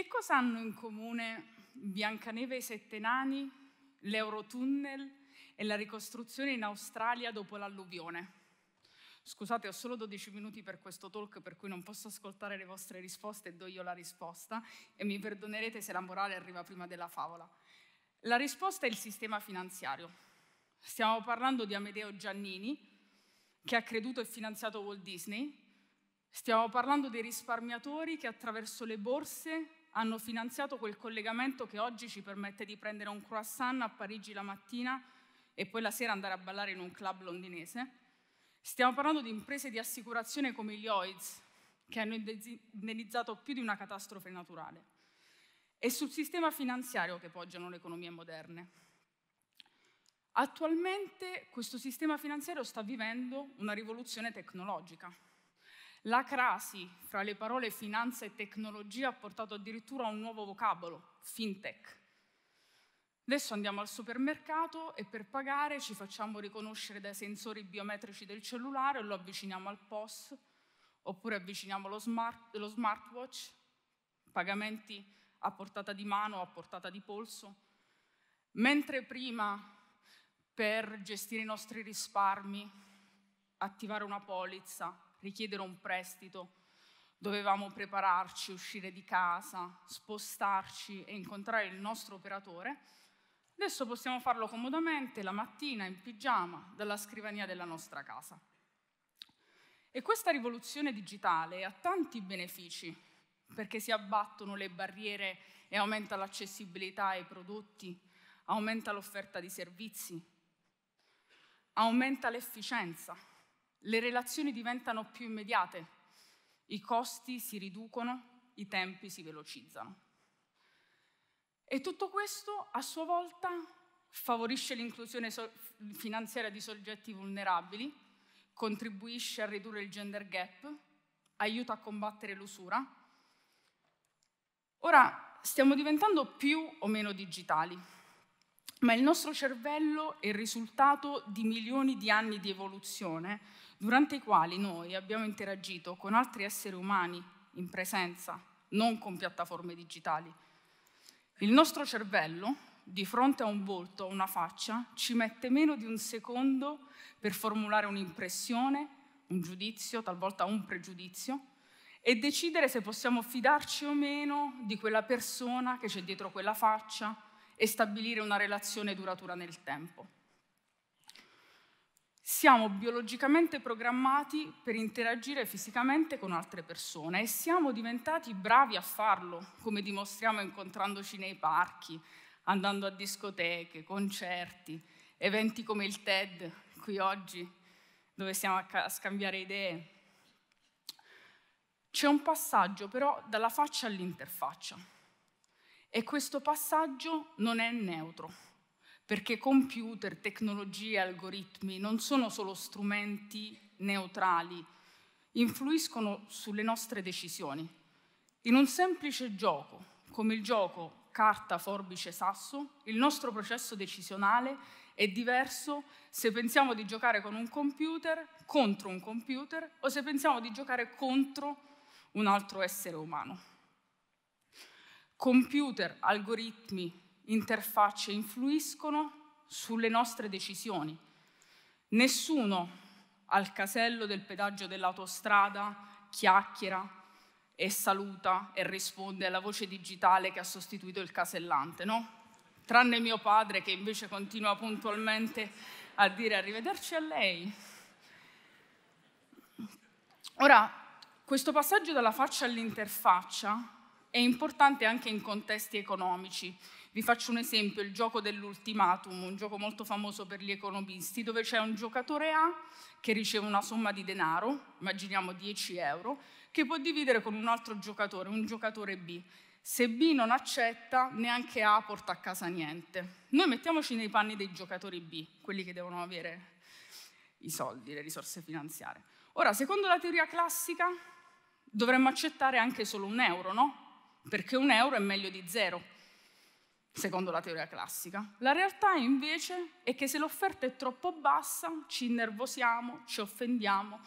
Che cosa hanno in comune Biancaneve e i Sette Nani, l'Eurotunnel e la ricostruzione in Australia dopo l'alluvione? Scusate, ho solo 12 minuti per questo talk, per cui non posso ascoltare le vostre risposte e do io la risposta e mi perdonerete se la morale arriva prima della favola. La risposta è il sistema finanziario. Stiamo parlando di Amedeo Giannini, che ha creduto e finanziato Walt Disney. Stiamo parlando dei risparmiatori che attraverso le borse hanno finanziato quel collegamento che oggi ci permette di prendere un croissant a Parigi la mattina e poi la sera andare a ballare in un club londinese. Stiamo parlando di imprese di assicurazione come gli Lloyds, che hanno indennizzato più di una catastrofe naturale. È sul sistema finanziario che poggiano le economie moderne. Attualmente questo sistema finanziario sta vivendo una rivoluzione tecnologica. La crasi fra le parole finanza e tecnologia ha portato addirittura a un nuovo vocabolo, fintech. Adesso andiamo al supermercato e per pagare ci facciamo riconoscere dai sensori biometrici del cellulare, lo avviciniamo al POS, oppure avviciniamo lo, smart, lo smartwatch, pagamenti a portata di mano, o a portata di polso. Mentre prima per gestire i nostri risparmi, attivare una polizza, richiedere un prestito, dovevamo prepararci, uscire di casa, spostarci e incontrare il nostro operatore, adesso possiamo farlo comodamente la mattina in pigiama dalla scrivania della nostra casa. E questa rivoluzione digitale ha tanti benefici, perché si abbattono le barriere e aumenta l'accessibilità ai prodotti, aumenta l'offerta di servizi, aumenta l'efficienza, le relazioni diventano più immediate, i costi si riducono, i tempi si velocizzano. E tutto questo a sua volta favorisce l'inclusione so finanziaria di soggetti vulnerabili, contribuisce a ridurre il gender gap, aiuta a combattere l'usura. Ora stiamo diventando più o meno digitali, ma il nostro cervello è il risultato di milioni di anni di evoluzione durante i quali noi abbiamo interagito con altri esseri umani in presenza, non con piattaforme digitali. Il nostro cervello, di fronte a un volto, a una faccia, ci mette meno di un secondo per formulare un'impressione, un giudizio, talvolta un pregiudizio, e decidere se possiamo fidarci o meno di quella persona che c'è dietro quella faccia e stabilire una relazione duratura nel tempo siamo biologicamente programmati per interagire fisicamente con altre persone e siamo diventati bravi a farlo, come dimostriamo incontrandoci nei parchi, andando a discoteche, concerti, eventi come il TED, qui oggi, dove siamo a scambiare idee. C'è un passaggio però dalla faccia all'interfaccia e questo passaggio non è neutro perché computer, tecnologie, algoritmi non sono solo strumenti neutrali, influiscono sulle nostre decisioni. In un semplice gioco, come il gioco carta, forbice, sasso, il nostro processo decisionale è diverso se pensiamo di giocare con un computer, contro un computer, o se pensiamo di giocare contro un altro essere umano. Computer, algoritmi, interfacce influiscono sulle nostre decisioni. Nessuno al casello del pedaggio dell'autostrada chiacchiera e saluta e risponde alla voce digitale che ha sostituito il casellante, no? Tranne mio padre che invece continua puntualmente a dire arrivederci a lei. Ora, questo passaggio dalla faccia all'interfaccia è importante anche in contesti economici vi faccio un esempio, il gioco dell'ultimatum, un gioco molto famoso per gli economisti, dove c'è un giocatore A che riceve una somma di denaro, immaginiamo 10 euro, che può dividere con un altro giocatore, un giocatore B. Se B non accetta, neanche A porta a casa niente. Noi mettiamoci nei panni dei giocatori B, quelli che devono avere i soldi, le risorse finanziarie. Ora, secondo la teoria classica, dovremmo accettare anche solo un euro, no? Perché un euro è meglio di zero secondo la teoria classica. La realtà invece è che se l'offerta è troppo bassa ci innervosiamo, ci offendiamo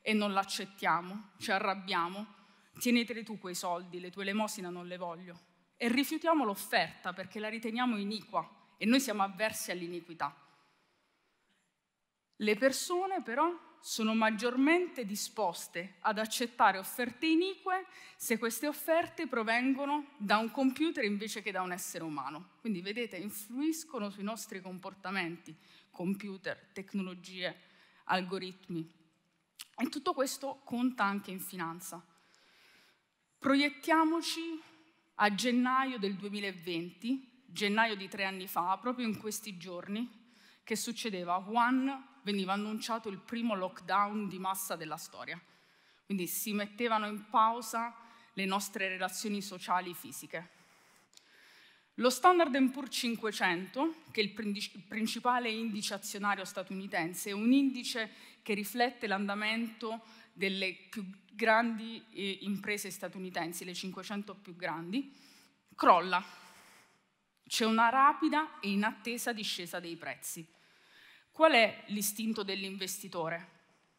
e non l'accettiamo, ci arrabbiamo. Tienetele tu quei soldi, le tue elemosina non le voglio. E rifiutiamo l'offerta perché la riteniamo iniqua e noi siamo avversi all'iniquità. Le persone però sono maggiormente disposte ad accettare offerte inique se queste offerte provengono da un computer invece che da un essere umano. Quindi vedete, influiscono sui nostri comportamenti, computer, tecnologie, algoritmi. E tutto questo conta anche in finanza. Proiettiamoci a gennaio del 2020, gennaio di tre anni fa, proprio in questi giorni, che succedeva a Wuhan veniva annunciato il primo lockdown di massa della storia. Quindi si mettevano in pausa le nostre relazioni sociali e fisiche. Lo Standard Poor's 500, che è il principale indice azionario statunitense, è un indice che riflette l'andamento delle più grandi eh, imprese statunitensi, le 500 più grandi, crolla. C'è una rapida e inattesa discesa dei prezzi. Qual è l'istinto dell'investitore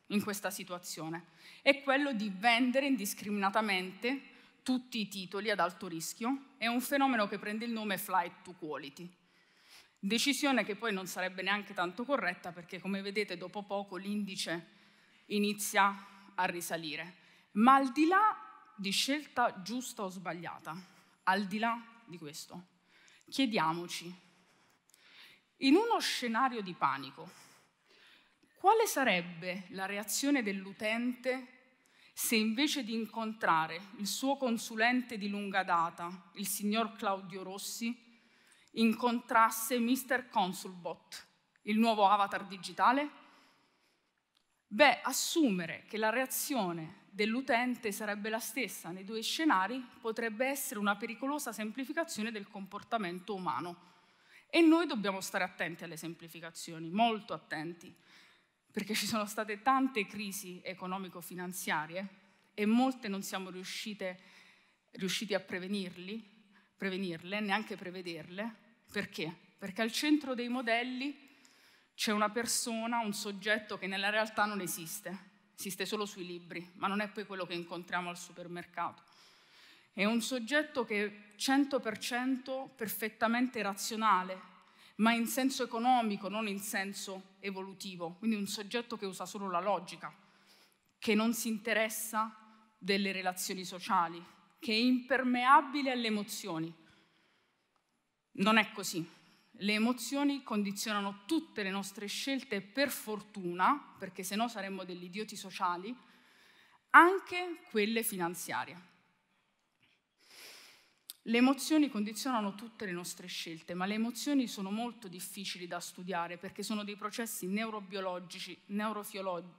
in questa situazione? È quello di vendere indiscriminatamente tutti i titoli ad alto rischio, è un fenomeno che prende il nome flight to quality. Decisione che poi non sarebbe neanche tanto corretta perché come vedete dopo poco l'indice inizia a risalire. Ma al di là di scelta giusta o sbagliata, al di là di questo, chiediamoci in uno scenario di panico, quale sarebbe la reazione dell'utente se invece di incontrare il suo consulente di lunga data, il signor Claudio Rossi, incontrasse Mr. Consulbot, il nuovo avatar digitale? Beh, assumere che la reazione dell'utente sarebbe la stessa nei due scenari potrebbe essere una pericolosa semplificazione del comportamento umano. E noi dobbiamo stare attenti alle semplificazioni, molto attenti, perché ci sono state tante crisi economico-finanziarie e molte non siamo riuscite, riusciti a prevenirle, neanche prevederle. Perché? Perché al centro dei modelli c'è una persona, un soggetto che nella realtà non esiste, esiste solo sui libri, ma non è poi quello che incontriamo al supermercato. È un soggetto che è 100% perfettamente razionale, ma in senso economico, non in senso evolutivo. Quindi un soggetto che usa solo la logica, che non si interessa delle relazioni sociali, che è impermeabile alle emozioni. Non è così. Le emozioni condizionano tutte le nostre scelte per fortuna, perché se no saremmo degli idioti sociali, anche quelle finanziarie. Le emozioni condizionano tutte le nostre scelte, ma le emozioni sono molto difficili da studiare perché sono dei processi neurobiologici,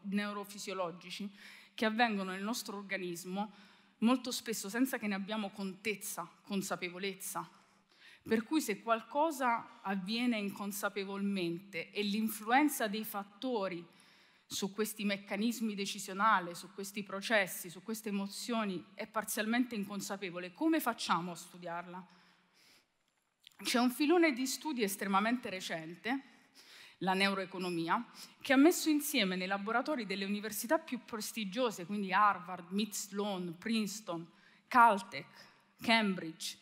neurofisiologici che avvengono nel nostro organismo molto spesso senza che ne abbiamo contezza, consapevolezza. Per cui se qualcosa avviene inconsapevolmente e l'influenza dei fattori su questi meccanismi decisionali, su questi processi, su queste emozioni è parzialmente inconsapevole. Come facciamo a studiarla? C'è un filone di studi estremamente recente, la neuroeconomia, che ha messo insieme nei laboratori delle università più prestigiose, quindi Harvard, Mid Sloan, Princeton, Caltech, Cambridge,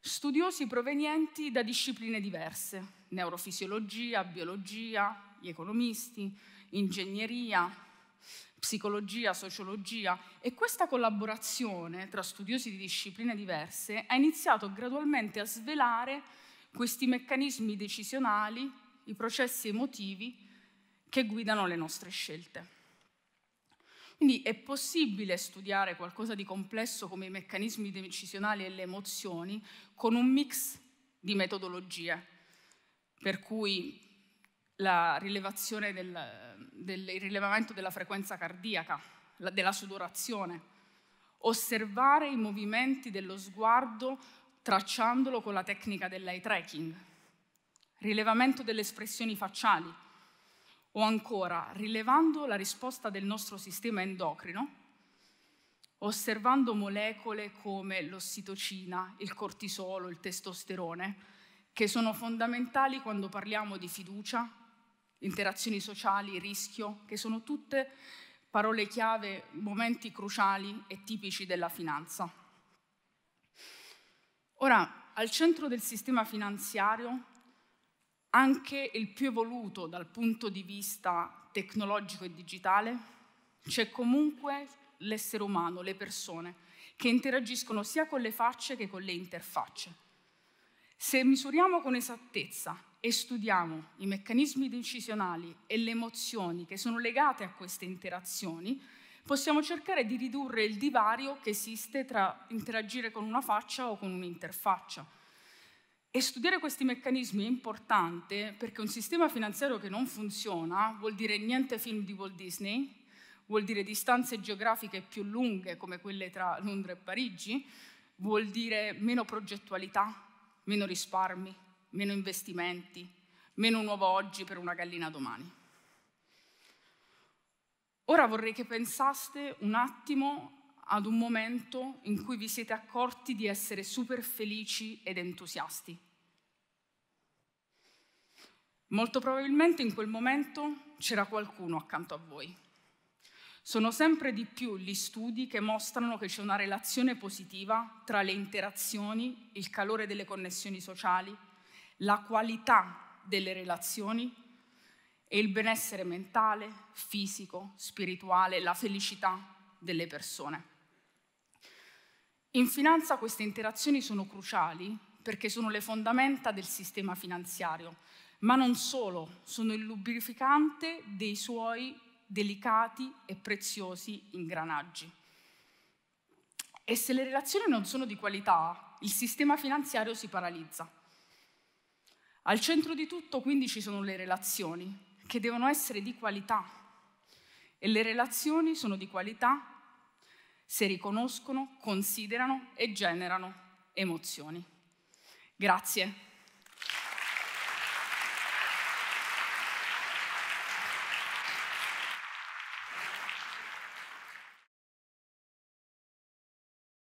studiosi provenienti da discipline diverse, neurofisiologia, biologia, gli economisti, ingegneria, psicologia, sociologia e questa collaborazione tra studiosi di discipline diverse ha iniziato gradualmente a svelare questi meccanismi decisionali, i processi emotivi che guidano le nostre scelte. Quindi è possibile studiare qualcosa di complesso come i meccanismi decisionali e le emozioni con un mix di metodologie, per cui la rilevazione del, del rilevamento della frequenza cardiaca, la, della sudorazione, osservare i movimenti dello sguardo tracciandolo con la tecnica dell'eye tracking, rilevamento delle espressioni facciali o ancora rilevando la risposta del nostro sistema endocrino, osservando molecole come l'ossitocina, il cortisolo, il testosterone, che sono fondamentali quando parliamo di fiducia, interazioni sociali, rischio, che sono tutte parole chiave, momenti cruciali e tipici della finanza. Ora, al centro del sistema finanziario, anche il più evoluto dal punto di vista tecnologico e digitale, c'è comunque l'essere umano, le persone, che interagiscono sia con le facce che con le interfacce. Se misuriamo con esattezza e studiamo i meccanismi decisionali e le emozioni che sono legate a queste interazioni, possiamo cercare di ridurre il divario che esiste tra interagire con una faccia o con un'interfaccia. E studiare questi meccanismi è importante perché un sistema finanziario che non funziona vuol dire niente film di Walt Disney, vuol dire distanze geografiche più lunghe come quelle tra Londra e Parigi, vuol dire meno progettualità, meno risparmi, meno investimenti, meno un oggi per una gallina domani. Ora vorrei che pensaste un attimo ad un momento in cui vi siete accorti di essere super felici ed entusiasti. Molto probabilmente in quel momento c'era qualcuno accanto a voi. Sono sempre di più gli studi che mostrano che c'è una relazione positiva tra le interazioni, il calore delle connessioni sociali, la qualità delle relazioni e il benessere mentale, fisico, spirituale, la felicità delle persone. In finanza queste interazioni sono cruciali perché sono le fondamenta del sistema finanziario, ma non solo, sono il lubrificante dei suoi delicati e preziosi ingranaggi. E se le relazioni non sono di qualità, il sistema finanziario si paralizza al centro di tutto quindi ci sono le relazioni, che devono essere di qualità e le relazioni sono di qualità se riconoscono, considerano e generano emozioni. Grazie.